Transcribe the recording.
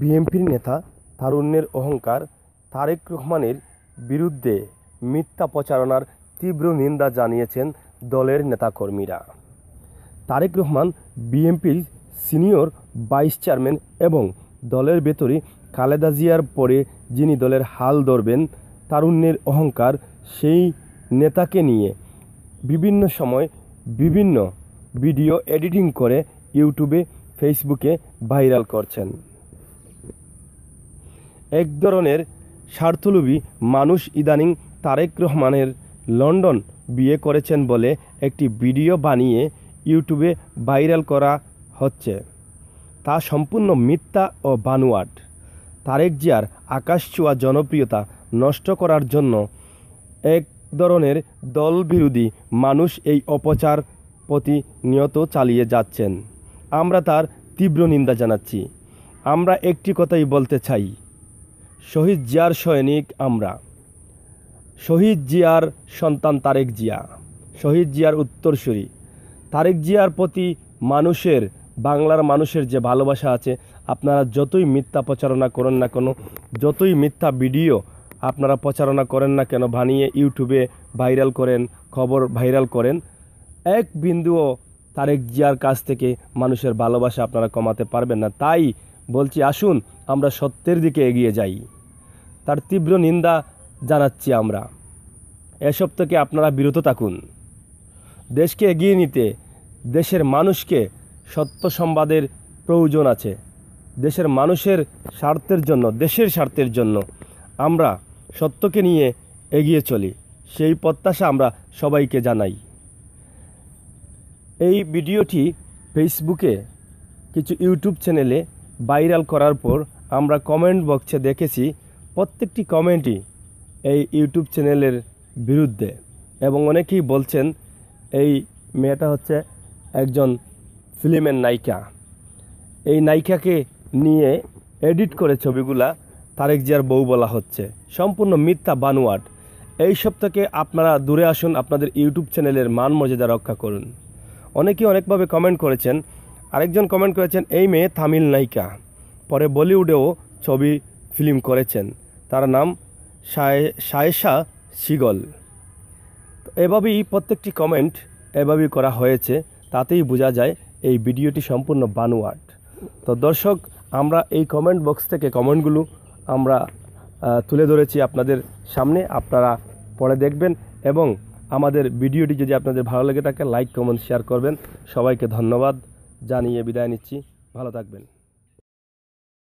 বিএনপির নেতা তারুণ্যের অহংকার তারেক রহমানের বিরুদ্ধে মিথ্যা প্রচারণার তীব্র নিন্দা জানিয়েছেন দলের নেতাকর্মীরা তারেক রহমান বিএনপির সিনিয়র ভাইস চেয়ারম্যান এবং দলের ভেতরে খালেদা জিয়ার পরে যিনি দলের হাল ধরবেন তারুণ্যের অহংকার সেই নেতাকে নিয়ে বিভিন্ন সময় বিভিন্ন ভিডিও এডিটিং করে ইউটিউবে ফেসবুকে ভাইরাল করছেন এক ধরনের স্বার্থলোভী মানুষ ইদানিং তারেক রহমানের লন্ডন বিয়ে করেছেন বলে একটি ভিডিও বানিয়ে ইউটিউবে ভাইরাল করা হচ্ছে তা সম্পূর্ণ মিথ্যা ও বানুয়াট তারেক জিয়ার ছোঁয়া জনপ্রিয়তা নষ্ট করার জন্য এক ধরনের দল বিরোধী মানুষ এই অপচার প্রতিনিয়ত চালিয়ে যাচ্ছেন আমরা তার তীব্র নিন্দা জানাচ্ছি আমরা একটি কথাই বলতে চাই শহীদ জিয়ার সৈনিক আমরা শহীদ জিয়ার সন্তান তারেক জিয়া শহীদ জিয়ার উত্তরসূরি তারেক জিয়ার প্রতি মানুষের বাংলার মানুষের যে ভালোবাসা আছে আপনারা যতই মিথ্যা প্রচারণা করেন না কোনো যতই মিথ্যা ভিডিও আপনারা প্রচারণা করেন না কেন বানিয়ে ইউটিউবে ভাইরাল করেন খবর ভাইরাল করেন এক বিন্দুও তারেক জিয়ার কাছ থেকে মানুষের ভালোবাসা আপনারা কমাতে পারবেন না তাই বলছি আসুন আমরা সত্যের দিকে এগিয়ে যাই তার তীব্র নিন্দা জানাচ্ছি আমরা এসব থেকে আপনারা বিরত থাকুন দেশকে এগিয়ে নিতে দেশের মানুষকে সত্য সংবাদের প্রয়োজন আছে দেশের মানুষের স্বার্থের জন্য দেশের স্বার্থের জন্য আমরা সত্যকে নিয়ে এগিয়ে চলি সেই প্রত্যাশা আমরা সবাইকে জানাই এই ভিডিওটি ফেসবুকে কিছু ইউটিউব চ্যানেলে ভাইরাল করার পর আমরা কমেন্ট বক্সে দেখেছি প্রত্যেকটি কমেন্টই এই ইউটিউব চ্যানেলের বিরুদ্ধে এবং অনেকেই বলছেন এই মেয়েটা হচ্ছে একজন ফিল্মের নায়িকা এই নায়িকাকে নিয়ে এডিট করে ছবিগুলা তারেক জিয়ার বউ বলা হচ্ছে সম্পূর্ণ মিথ্যা বানুয়াট এই সব থেকে আপনারা দূরে আসুন আপনাদের ইউটিউব চ্যানেলের মান মর্যাদা রক্ষা করুন অনেকেই অনেকভাবে কমেন্ট করেছেন আরেকজন কমেন্ট করেছেন এই মেয়ে তামিল নায়িকা পরে বলিউডেও ছবি ফিল্ম করেছেন তার নাম সায়েশা সিগল এভাবেই প্রত্যেকটি কমেন্ট এভাবেই করা হয়েছে তাতেই বোঝা যায় এই ভিডিওটি সম্পূর্ণ বানোয়াট তো দর্শক আমরা এই কমেন্ট বক্স থেকে কমেন্টগুলো আমরা তুলে ধরেছি আপনাদের সামনে আপনারা পরে দেখবেন এবং আমাদের ভিডিওটি যদি আপনাদের ভালো লেগে থাকে লাইক কমেন্ট শেয়ার করবেন সবাইকে ধন্যবাদ জানিয়ে বিদায় নিচ্ছি ভালো থাকবেন